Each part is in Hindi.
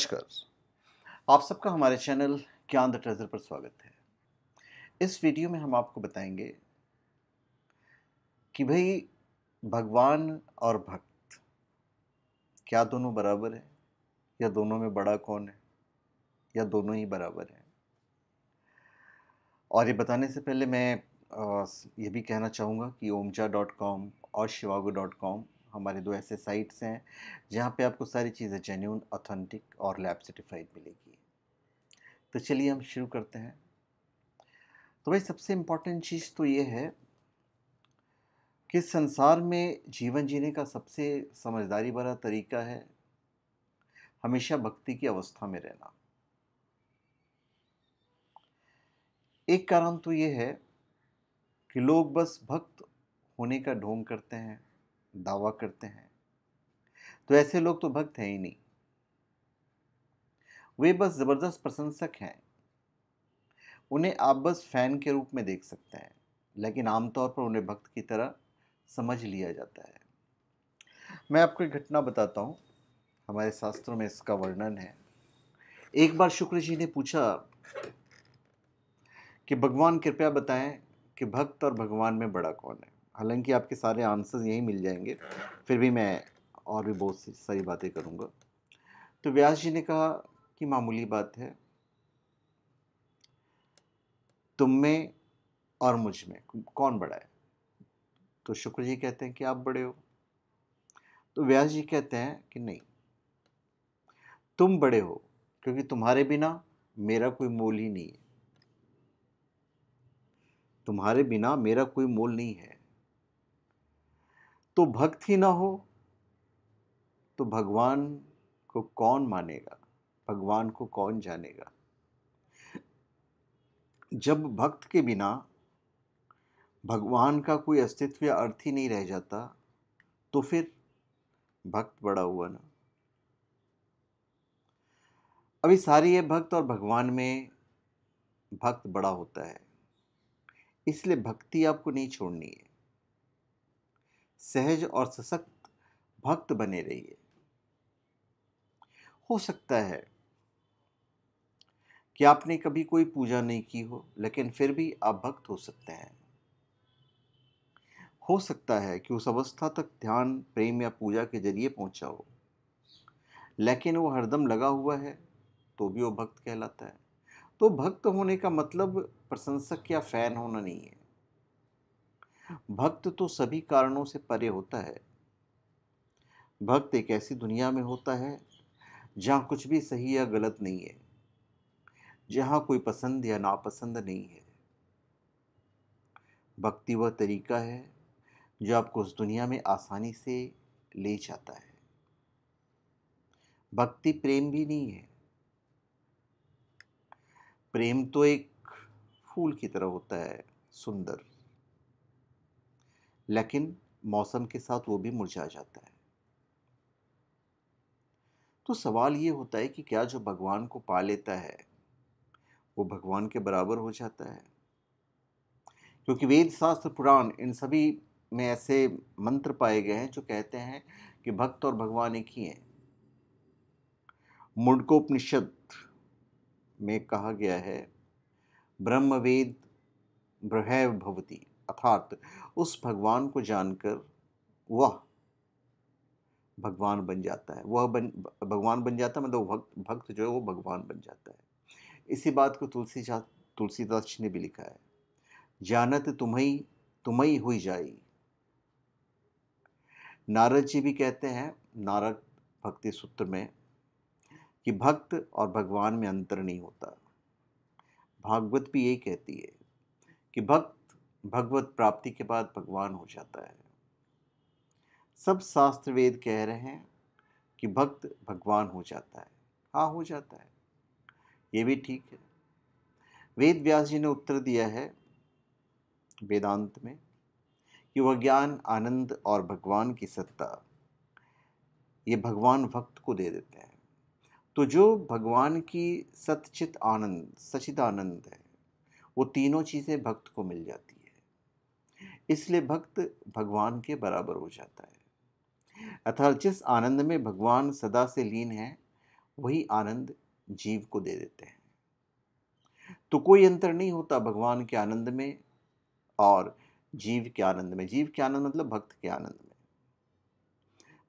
नमस्कार आप सबका हमारे चैनल ज्ञान द ट्रेजर पर स्वागत है इस वीडियो में हम आपको बताएंगे कि भाई भगवान और भक्त क्या दोनों बराबर हैं या दोनों में बड़ा कौन है या दोनों ही बराबर हैं और ये बताने से पहले मैं ये भी कहना चाहूँगा कि ओमचा डॉट कॉम और शिवागो डॉट कॉम हमारे दो ऐसे साइट्स हैं जहाँ पे आपको सारी चीज़ें जेन्यून ऑथेंटिक और लैब सर्टिफाइड मिलेगी तो चलिए हम शुरू करते हैं तो भाई सबसे इम्पोर्टेंट चीज़ तो ये है कि संसार में जीवन जीने का सबसे समझदारी भरा तरीका है हमेशा भक्ति की अवस्था में रहना एक कारण तो ये है कि लोग बस भक्त होने का ढोंग करते हैं दावा करते हैं तो ऐसे लोग तो भक्त हैं ही नहीं वे बस ज़बरदस्त प्रशंसक हैं उन्हें आप बस फैन के रूप में देख सकते हैं लेकिन आमतौर पर उन्हें भक्त की तरह समझ लिया जाता है मैं आपको एक घटना बताता हूँ हमारे शास्त्रों में इसका वर्णन है एक बार शुक्र जी ने पूछा कि भगवान कृपया बताएं कि भक्त और भगवान में बड़ा कौन है हालांकि आपके सारे आंसर्स यहीं मिल जाएंगे फिर भी मैं और भी बहुत सी सारी बातें करूँगा तो व्यास जी ने कहा कि मामूली बात है तुम में और मुझ में कौन बड़ा है तो शुक्र जी कहते हैं कि आप बड़े हो तो व्यास जी कहते हैं कि नहीं तुम बड़े हो क्योंकि तुम्हारे बिना मेरा कोई मोल ही नहीं है तुम्हारे बिना मेरा कोई मोल नहीं है तो भक्त ही ना हो तो भगवान को कौन मानेगा भगवान को कौन जानेगा जब भक्त के बिना भगवान का कोई अस्तित्व या अर्थ ही नहीं रह जाता तो फिर भक्त बड़ा हुआ ना अभी सारी ये भक्त और भगवान में भक्त बड़ा होता है इसलिए भक्ति आपको नहीं छोड़नी है सहज और सशक्त भक्त बने रहिए हो सकता है कि आपने कभी कोई पूजा नहीं की हो लेकिन फिर भी आप भक्त हो सकते हैं हो सकता है कि उस अवस्था तक ध्यान प्रेम या पूजा के जरिए पहुंचा हो लेकिन वो हरदम लगा हुआ है तो भी वो भक्त कहलाता है तो भक्त होने का मतलब प्रशंसक या फैन होना नहीं है भक्त तो सभी कारणों से परे होता है भक्त एक ऐसी दुनिया में होता है जहाँ कुछ भी सही या गलत नहीं है जहाँ कोई पसंद या नापसंद नहीं है भक्ति वह तरीका है जो आपको उस दुनिया में आसानी से ले जाता है भक्ति प्रेम भी नहीं है प्रेम तो एक फूल की तरह होता है सुंदर लेकिन मौसम के साथ वो भी मुरझा जाता है तो सवाल ये होता है कि क्या जो भगवान को पा लेता है वो भगवान के बराबर हो जाता है क्योंकि वेद शास्त्र पुराण इन सभी में ऐसे मंत्र पाए गए हैं जो कहते हैं कि भक्त और भगवान एक ही हैं मुंडकोपनिषद में कहा गया है ब्रह्मवेद ब्रह भवती अर्थात उस भगवान को जानकर वह भगवान बन जाता है वह बन भगवान बन जाता है मतलब भक्त भक्त जो है वो भगवान बन जाता है इसी बात को तुलसी तुलसीदास जी ने भी लिखा है जानत तुम्हें तुम्हें हुई जाई नारद जी भी कहते हैं नारद भक्ति सूत्र में कि भक्त और भगवान में अंतर नहीं होता भागवत भी यही कहती है कि भक्त भगवत प्राप्ति के बाद भगवान हो जाता है सब शास्त्र वेद कह रहे हैं कि भक्त भगवान हो जाता है हाँ हो जाता है ये भी ठीक है वेद व्यास जी ने उत्तर दिया है वेदांत में कि वह ज्ञान आनंद और भगवान की सत्ता ये भगवान भक्त को दे देते हैं तो जो भगवान की सचित आनंद सचित आनंद है वो तीनों चीज़ें भक्त को मिल जाती हैं इसलिए भक्त भगवान के बराबर हो जाता है अर्थात जिस आनंद में भगवान सदा से लीन है वही आनंद जीव को दे देते हैं तो कोई अंतर नहीं होता भगवान के आनंद में और जीव के आनंद में जीव के आनंद मतलब भक्त के आनंद में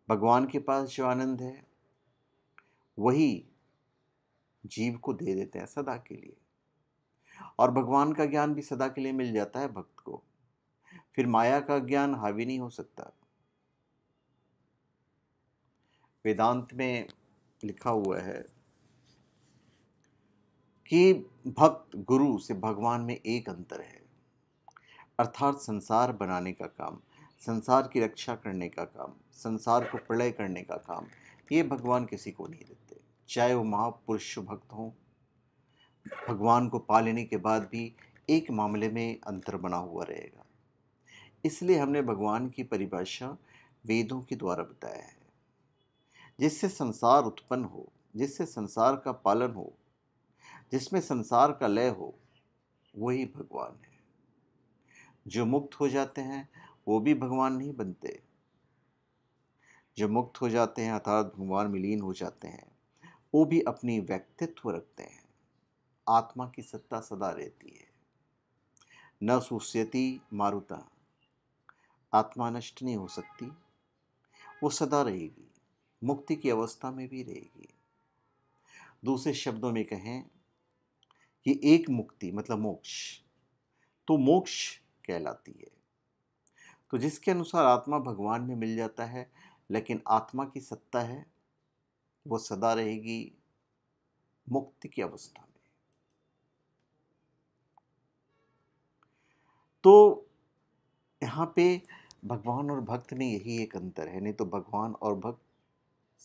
भगवान के पास जो आनंद है वही जीव को दे देते हैं सदा के लिए और भगवान का ज्ञान भी सदा के लिए मिल जाता है भक्त को फिर माया का ज्ञान हावी नहीं हो सकता वेदांत में लिखा हुआ है कि भक्त गुरु से भगवान में एक अंतर है अर्थात संसार बनाने का काम संसार की रक्षा करने का काम संसार को प्रलय करने का काम ये भगवान किसी को नहीं देते चाहे वो महापुरुष भक्त हों भगवान को पा लेने के बाद भी एक मामले में अंतर बना हुआ रहेगा इसलिए हमने भगवान की परिभाषा वेदों के द्वारा बताया है जिससे संसार उत्पन्न हो जिससे संसार का पालन हो जिसमें संसार का लय हो वही भगवान है जो मुक्त हो जाते हैं वो भी भगवान नहीं बनते जो मुक्त हो जाते हैं अर्थात भगवान मिलीन हो जाते हैं वो भी अपनी व्यक्तित्व रखते हैं आत्मा की सत्ता सदा रहती है न सुस्यति मारुता आत्मा नष्ट नहीं हो सकती वो सदा रहेगी मुक्ति की अवस्था में भी रहेगी दूसरे शब्दों में कहें कि एक मुक्ति मतलब मोक्ष तो मोक्ष कहलाती है तो जिसके अनुसार आत्मा भगवान में मिल जाता है लेकिन आत्मा की सत्ता है वो सदा रहेगी मुक्ति की अवस्था में तो यहाँ पे भगवान और भक्त में यही एक अंतर है नहीं तो भगवान और भक्त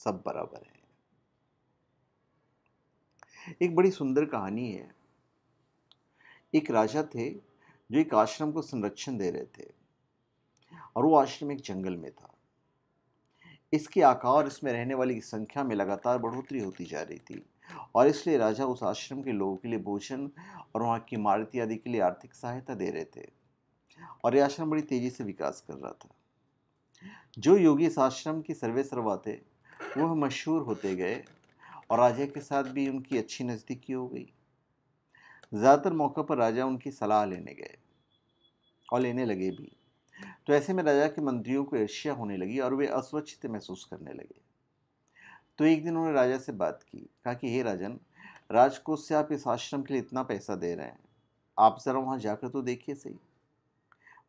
सब बराबर हैं एक बड़ी सुंदर कहानी है एक राजा थे जो एक आश्रम को संरक्षण दे रहे थे और वो आश्रम एक जंगल में था इसके आकार इसमें रहने वाली की संख्या में लगातार बढ़ोतरी होती जा रही थी और इसलिए राजा उस आश्रम के लोगों के लिए भोजन और वहाँ की इमारती आदि के लिए आर्थिक सहायता दे रहे थे और यह आश्रम बड़ी तेज़ी से विकास कर रहा था जो योगी इस आश्रम की सर्वे सर्वा थे वह मशहूर होते गए और राजा के साथ भी उनकी अच्छी नज़दीकी हो गई ज़्यादातर मौके पर राजा उनकी सलाह लेने गए और लेने लगे भी तो ऐसे में राजा के मंत्रियों को ईर्ष्या होने लगी और वे अस्वच्छित महसूस करने लगे तो एक दिन उन्होंने राजा से बात की कहा कि हे राजन राजकोष से आप इस आश्रम के लिए इतना पैसा दे रहे हैं आप ज़रा वहाँ जाकर तो देखिए सही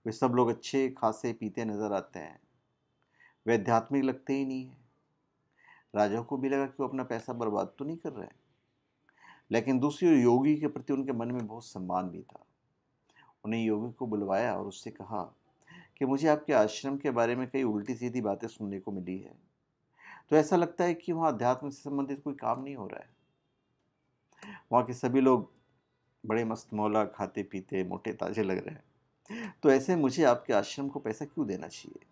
वे सब लोग अच्छे खासे पीते नजर आते हैं वे आध्यात्मिक लगते ही नहीं हैं राजा को भी लगा कि वो अपना पैसा बर्बाद तो नहीं कर रहे लेकिन दूसरी ओर योगी के प्रति उनके मन में बहुत सम्मान भी था उन्हें योगी को बुलवाया और उससे कहा कि मुझे आपके आश्रम के बारे में कई उल्टी सीधी बातें सुनने को मिली है तो ऐसा लगता है कि वहाँ अध्यात्म से संबंधित कोई काम नहीं हो रहा है वहाँ के सभी लोग बड़े मस्त मौला खाते पीते मोटे ताजे लग रहे हैं तो ऐसे मुझे आपके आश्रम को पैसा क्यों देना चाहिए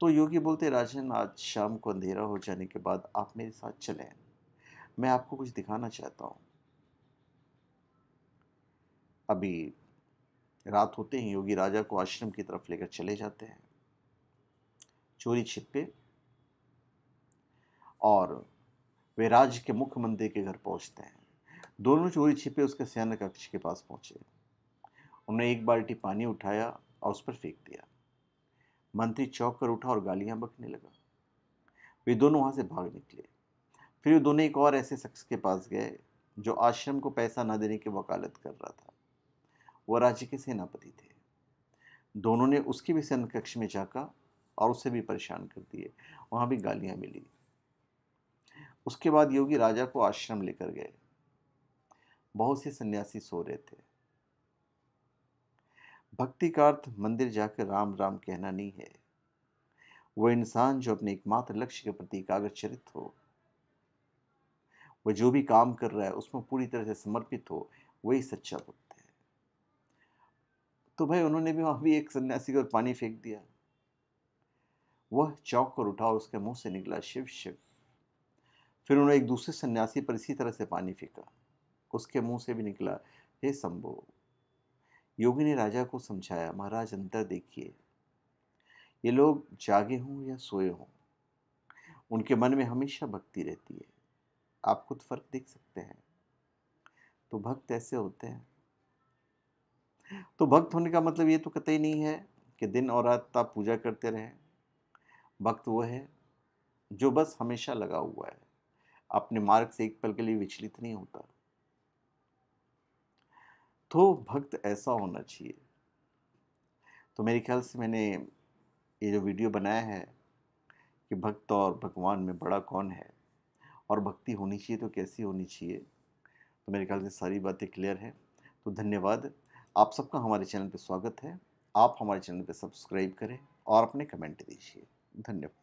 तो योगी बोलते राजन आज शाम को अंधेरा हो जाने के बाद आप मेरे साथ चलें मैं आपको कुछ दिखाना चाहता हूँ अभी रात होते ही योगी राजा को आश्रम की तरफ लेकर चले जाते हैं चोरी छिपे और वे राज्य के मुख्य मंदिर के घर पहुंचते हैं दोनों चोरी छिपे उसके सैन्य कक्ष के पास पहुंचे उन्होंने एक बाल्टी पानी उठाया और उस पर फेंक दिया मंत्री चौक कर उठा और गालियां बकने लगा वे दोनों वहाँ से भाग निकले फिर वे दोनों एक और ऐसे शख्स के पास गए जो आश्रम को पैसा ना देने की वकालत कर रहा था वह राज्य के सेनापति थे दोनों ने उसकी भी सैन्य कक्ष में झाँका और उसे भी परेशान कर दिए वहाँ भी गालियाँ मिली उसके बाद योगी राजा को आश्रम लेकर गए बहुत से सन्यासी सो रहे थे भक्ति का अर्थ मंदिर जाकर राम राम कहना नहीं है वो इंसान जो अपने एकमात्र लक्ष्य के प्रति चरित हो वह जो भी काम कर रहा है उसमें पूरी तरह से समर्पित हो वही सच्चा भक्त है तो भाई उन्होंने भी वहां भी एक सन्यासी को पानी फेंक दिया वह चौक कर उठा और उसके मुंह से निकला शिव शिव फिर उन्होंने एक दूसरे सन्यासी पर इसी तरह से पानी फेंका उसके मुंह से भी निकला हे संभव योगी ने राजा को समझाया महाराज अंतर देखिए ये लोग जागे हों या सोए हों उनके मन में हमेशा भक्ति रहती है आप खुद फर्क देख सकते हैं तो भक्त ऐसे होते हैं तो भक्त होने का मतलब ये तो कतई नहीं है कि दिन और रात आप पूजा करते रहें भक्त वो है जो बस हमेशा लगा हुआ है अपने मार्ग से एक पल के लिए विचलित नहीं होता तो भक्त ऐसा होना चाहिए तो मेरे ख्याल से मैंने ये जो वीडियो बनाया है कि भक्त और भगवान में बड़ा कौन है और भक्ति होनी चाहिए तो कैसी होनी चाहिए तो मेरे ख्याल से सारी बातें क्लियर हैं तो धन्यवाद आप सबका हमारे चैनल पर स्वागत है आप हमारे चैनल पर सब्सक्राइब करें और अपने कमेंट दीजिए धन्यवाद